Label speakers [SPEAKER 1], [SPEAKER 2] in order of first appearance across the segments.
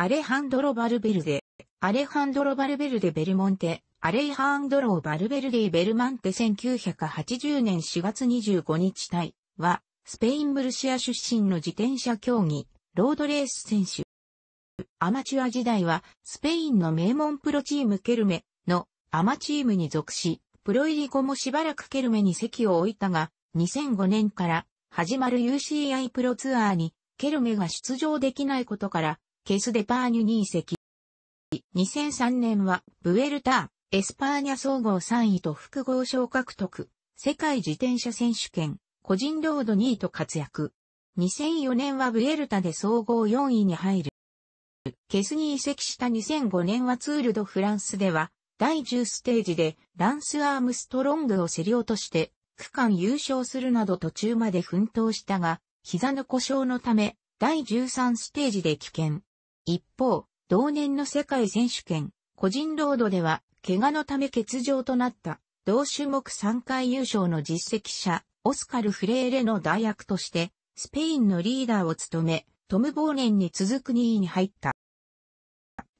[SPEAKER 1] アレハンドロ・バルベルデ、アレハンドロ・バルベルデ・ベルモンテ、アレイハンドロ・バルベルディ・ベルマンテ1980年4月25日対は、スペイン・ムルシア出身の自転車競技、ロードレース選手。アマチュア時代は、スペインの名門プロチームケルメのアマチームに属し、プロ入り後もしばらくケルメに席を置いたが、2005年から始まる UCI プロツアーにケルメが出場できないことからケス・デパーニュに移籍。2003年は、ブエルター、エスパーニャ総合3位と複合賞獲得、世界自転車選手権、個人ロード2位と活躍。2004年はブエルタで総合4位に入る。ケスに移籍した2005年はツールドフランスでは、第10ステージでランス・アームストロングを競り落として、区間優勝するなど途中まで奮闘したが、膝の故障のため、第13ステージで棄権。一方、同年の世界選手権、個人ロードでは、怪我のため欠場となった、同種目3回優勝の実績者、オスカル・フレーレの代役として、スペインのリーダーを務め、トム・ボーネンに続く2位に入った。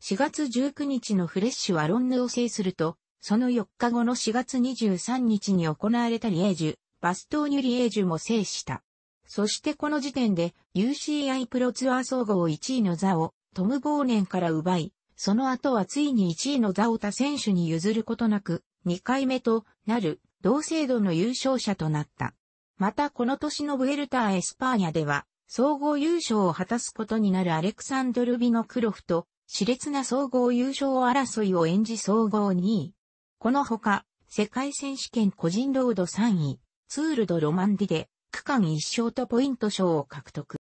[SPEAKER 1] 4月19日のフレッシュはロンヌを制すると、その4日後の4月23日に行われたリエージュ、バストーニュリエージュも制した。そしてこの時点で UCI プロツアー総合1位の座をトム・ゴーネンから奪い、その後はついに1位のザオタ選手に譲ることなく、2回目となる同制度の優勝者となった。またこの年のブエルター・エスパーニャでは、総合優勝を果たすことになるアレクサンドル・ビノクロフと、熾烈な総合優勝争いを演じ総合2位。このほか、世界選手権個人ロード3位、ツールド・ロマンディで、区間1勝とポイント賞を獲得。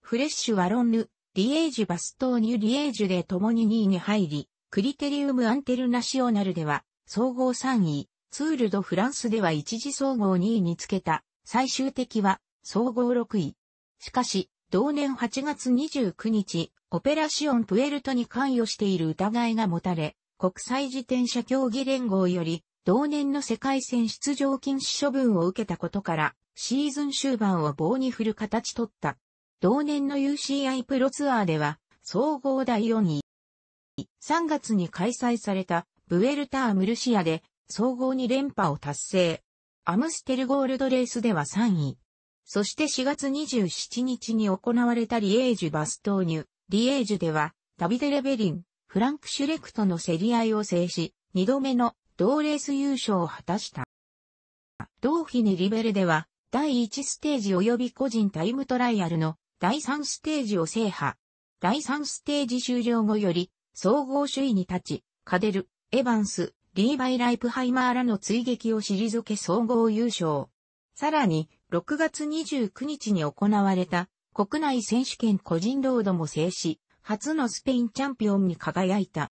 [SPEAKER 1] フレッシュ・ワロンヌ、リエージュ・バストーニュ・リエージュで共に2位に入り、クリテリウム・アンテルナシオナルでは、総合3位、ツール・ド・フランスでは一時総合2位につけた、最終的は、総合6位。しかし、同年8月29日、オペラシオン・プエルトに関与している疑いが持たれ、国際自転車競技連合より、同年の世界戦出場禁止処分を受けたことから、シーズン終盤を棒に振る形取った。同年の UCI プロツアーでは、総合第4位。3月に開催された、ブエルター・ムルシアで、総合2連覇を達成。アムステルゴールドレースでは3位。そして4月27日に行われたリエージュバス投入、リエージュでは、ダビデ・レベリン、フランク・シュレクとの競り合いを制し、2度目の同レース優勝を果たした。同日にリベルでは、第1ステージ及び個人タイムトライアルの第3ステージを制覇。第3ステージ終了後より、総合首位に立ち、カデル、エヴァンス、リーバイ・ライプハイマーらの追撃を退け総合優勝。さらに、6月29日に行われた国内選手権個人ロードも制し、初のスペインチャンピオンに輝いた。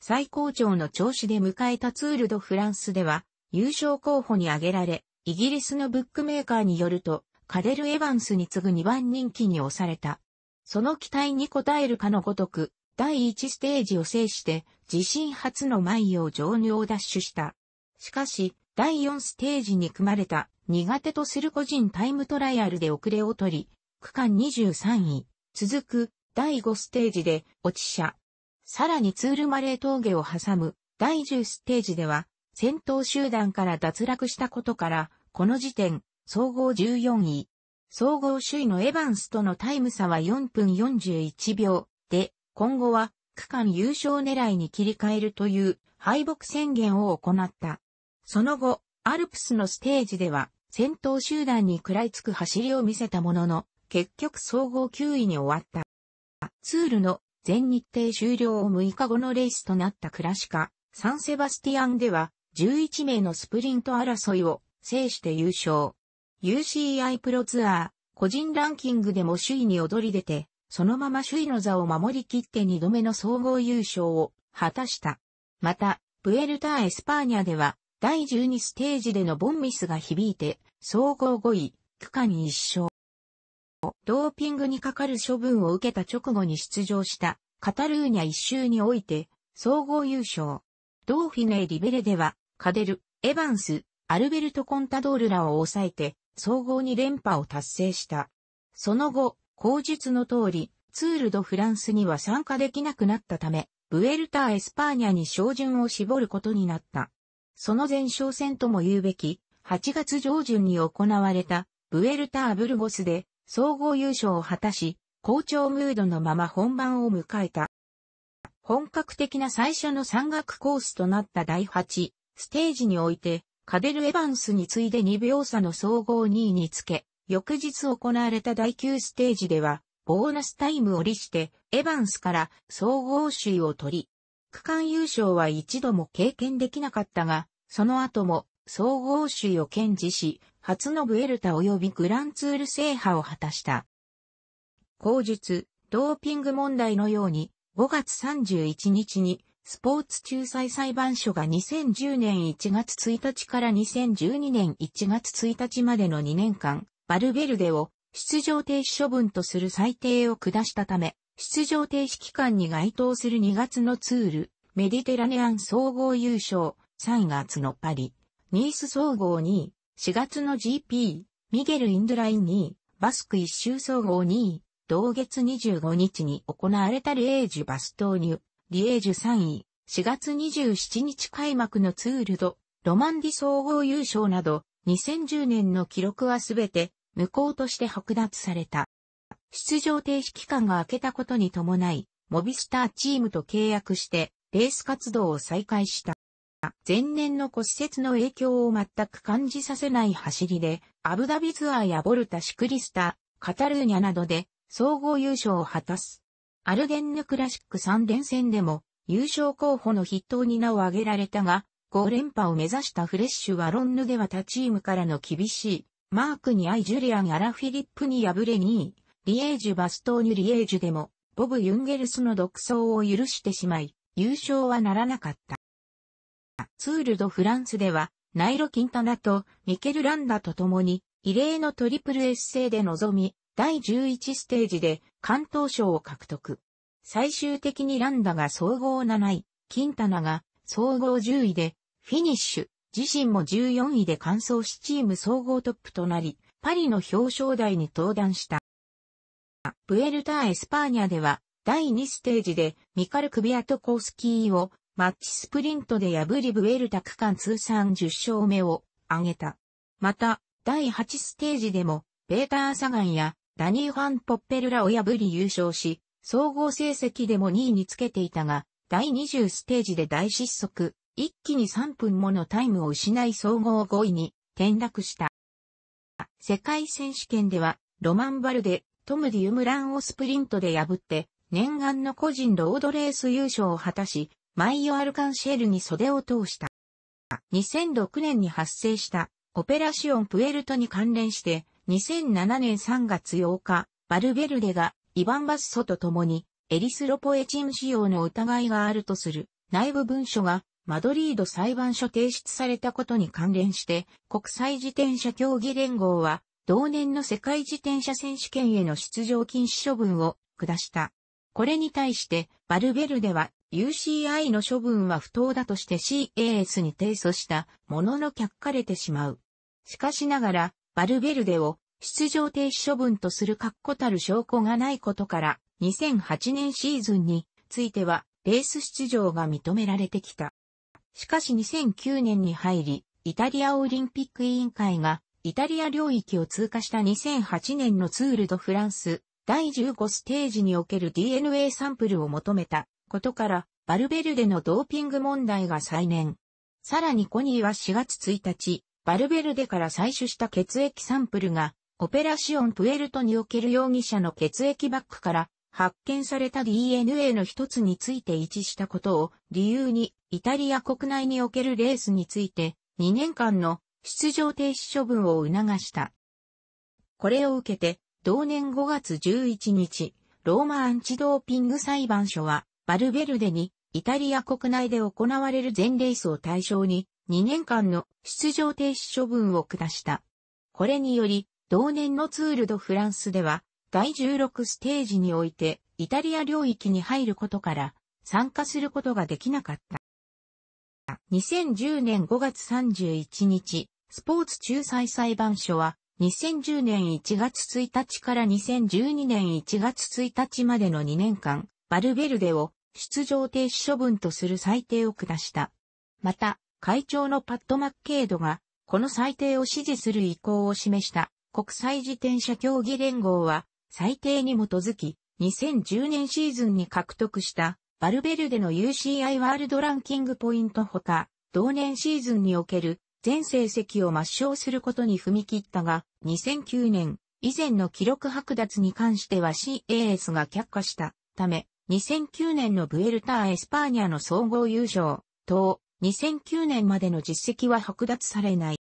[SPEAKER 1] 最高潮の調子で迎えたツールドフランスでは、優勝候補に挙げられ、イギリスのブックメーカーによると、カデル・エヴァンスに次ぐ2番人気に押された。その期待に応えるかのごとく、第1ステージを制して、自身初の前を上尿を奪取した。しかし、第4ステージに組まれた、苦手とする個人タイムトライアルで遅れを取り、区間23位、続く、第5ステージで、落ち者。さらにツールマレー峠を挟む、第10ステージでは、戦闘集団から脱落したことから、この時点、総合14位。総合首位のエヴァンスとのタイム差は4分41秒で、今後は区間優勝狙いに切り替えるという敗北宣言を行った。その後、アルプスのステージでは先頭集団に食らいつく走りを見せたものの、結局総合9位に終わった。ツールの全日程終了を6日後のレースとなったクラシカ、サンセバスティアンでは11名のスプリント争いを制して優勝。UCI プロツアー、個人ランキングでも首位に躍り出て、そのまま首位の座を守り切って2度目の総合優勝を果たした。また、プエルターエスパーニャでは、第12ステージでのボンミスが響いて、総合5位、区間に1勝。ドーピングにかかる処分を受けた直後に出場したカタルーニャ一周において総合優勝。ドーフィネリベレではカデル、エヴァンス、アルベルト・コンタドールらを抑えて総合に連覇を達成した。その後、口述の通り、ツールドフランスには参加できなくなったため、ブエルターエスパーニャに照準を絞ることになった。その前哨戦とも言うべき、8月上旬に行われた、ブエルターブルゴスで、総合優勝を果たし、好調ムードのまま本番を迎えた。本格的な最初の山岳コースとなった第8ステージにおいて、カデル・エヴァンスに次いで2秒差の総合2位につけ、翌日行われた第9ステージでは、ボーナスタイムを利して、エヴァンスから総合首位を取り、区間優勝は一度も経験できなかったが、その後も総合首位を堅持し、初のブエルタ及びグランツール制覇を果たした。後述、ドーピング問題のように、5月31日にスポーツ仲裁裁判所が2010年1月1日から2012年1月1日までの2年間、バルベルデを出場停止処分とする裁定を下したため、出場停止期間に該当する2月のツール、メディテラネアン総合優勝、3月のパリ、ニース総合2位、4月の GP、ミゲル・インドライン2位、バスク一周総合2位、同月25日に行われたレージュバス投入、リエージュ3位、4月27日開幕のツールド、ロマンディ総合優勝など、2010年の記録はすべて無効として剥奪された。出場停止期間が明けたことに伴い、モビスターチームと契約して、レース活動を再開した。前年の骨折の影響を全く感じさせない走りで、アブダビツアーやボルタシクリスタ、カタルーニャなどで、総合優勝を果たす。アルデンヌクラシック3連戦でも優勝候補の筆頭に名を挙げられたが、5連覇を目指したフレッシュはロンヌでは他チームからの厳しい、マークにアイジュリアン・アラフィリップに敗れ2位、リエージュ・バストーニュ・リエージュでも、ボブ・ユンゲルスの独走を許してしまい、優勝はならなかった。ツール・ド・フランスでは、ナイロ・キンタナとミケル・ランダと共に、異例のトリプルエッセイで臨み、第11ステージで関東賞を獲得。最終的にランダが総合7位、金棚が総合10位でフィニッシュ、自身も14位で完走しチーム総合トップとなり、パリの表彰台に登壇した。プエルタ・エスパーニャでは、第2ステージでミカル・クビアトコースキーをマッチスプリントで破りブエルタ区間通算10勝目を挙げた。また、第8ステージでも、ベーター・サガンやダニー・ファン・ポッペルらを破り優勝し、総合成績でも2位につけていたが、第20ステージで大失速、一気に3分ものタイムを失い総合5位に転落した。世界選手権では、ロマン・バルデ、トム・ディ・ウムランをスプリントで破って、念願の個人ロードレース優勝を果たし、マイオ・アルカンシェルに袖を通した。2006年に発生したオペラシオン・プエルトに関連して、2007年3月8日、バルベルデがイバン・バッソと共にエリス・ロポエチン使用の疑いがあるとする内部文書がマドリード裁判所提出されたことに関連して国際自転車競技連合は同年の世界自転車選手権への出場禁止処分を下した。これに対してバルベルデは UCI の処分は不当だとして CAS に提訴したものの却下れてしまう。しかしながらバルベルデを出場停止処分とする確固たる証拠がないことから、2008年シーズンについては、レース出場が認められてきた。しかし2009年に入り、イタリアオリンピック委員会が、イタリア領域を通過した2008年のツールドフランス、第15ステージにおける DNA サンプルを求めたことから、バルベルデのドーピング問題が再燃。さらにコニーは4月1日、バルベルデから採取した血液サンプルが、オペラシオンプエルトにおける容疑者の血液バッグから発見された DNA の一つについて一致したことを理由に、イタリア国内におけるレースについて、2年間の出場停止処分を促した。これを受けて、同年5月11日、ローマアンチドーピング裁判所は、バルベルデに、イタリア国内で行われる全レースを対象に、2年間の出場停止処分を下した。これにより、同年のツールドフランスでは、第16ステージにおいて、イタリア領域に入ることから、参加することができなかった。2010年5月31日、スポーツ仲裁裁判所は、2010年1月1日から2012年1月1日までの2年間、バルベルデを出場停止処分とする裁定を下した。また、会長のパッド・マッケードが、この裁定を支持する意向を示した国際自転車競技連合は、裁定に基づき、2010年シーズンに獲得したバルベルデの UCI ワールドランキングポイントほか、同年シーズンにおける全成績を抹消することに踏み切ったが、2009年以前の記録剥奪に関しては CAS が却下したため、2009年のブエルター・エスパーニャの総合優勝、等、2009年までの実績は剥奪されない。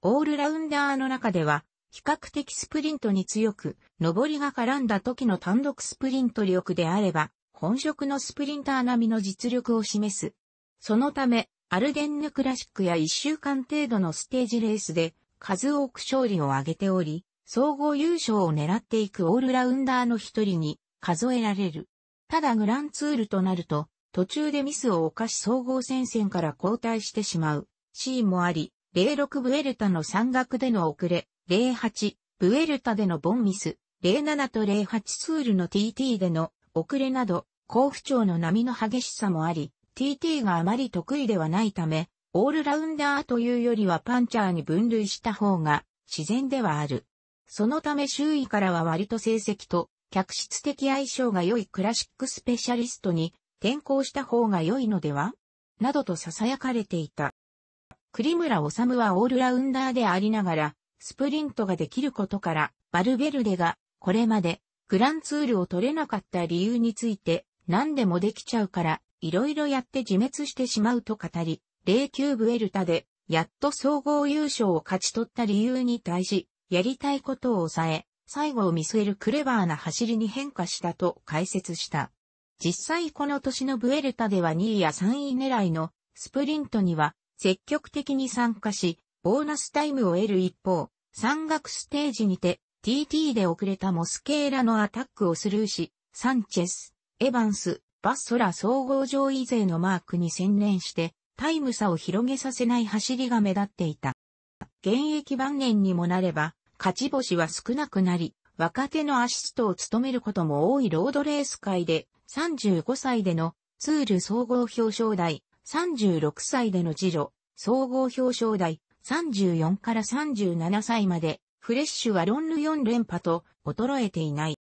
[SPEAKER 1] オールラウンダーの中では、比較的スプリントに強く、上りが絡んだ時の単独スプリント力であれば、本職のスプリンター並みの実力を示す。そのため、アルデンヌクラシックや1週間程度のステージレースで、数多く勝利を挙げており、総合優勝を狙っていくオールラウンダーの一人に数えられる。ただグランツールとなると、途中でミスを犯し総合戦線から交代してしまう、シーンもあり、06ブエルタの山岳での遅れ、08ブエルタでのボンミス、07と08スールの TT での遅れなど、好不調の波の激しさもあり、TT があまり得意ではないため、オールラウンダーというよりはパンチャーに分類した方が自然ではある。そのため周囲からは割と成績と客室的相性が良いクラシックスペシャリストに変更した方が良いのではなどと囁かれていた。栗村治はオールラウンダーでありながら、スプリントができることから、バルベルデが、これまで、グランツールを取れなかった理由について、何でもできちゃうから、いろいろやって自滅してしまうと語り、霊級ブエルタで、やっと総合優勝を勝ち取った理由に対し、やりたいことを抑え、最後を見据えるクレバーな走りに変化したと解説した。実際この年のブエルタでは2位や3位狙いのスプリントには積極的に参加し、ボーナスタイムを得る一方、山岳ステージにて TT で遅れたモスケーラのアタックをスルーし、サンチェス、エヴァンス、バッソラ総合上位勢のマークに専念して、タイム差を広げさせない走りが目立っていた。現役晩年にもなれば、勝ち星は少なくなり、若手のアシストを務めることも多いロードレース界で、35歳でのツール総合表彰台、36歳での次女、総合表彰台、34から37歳まで、フレッシュはロンル4連覇と衰えていない。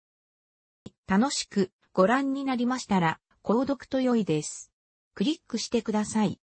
[SPEAKER 1] 楽しくご覧になりましたら、購読と良いです。クリックしてください。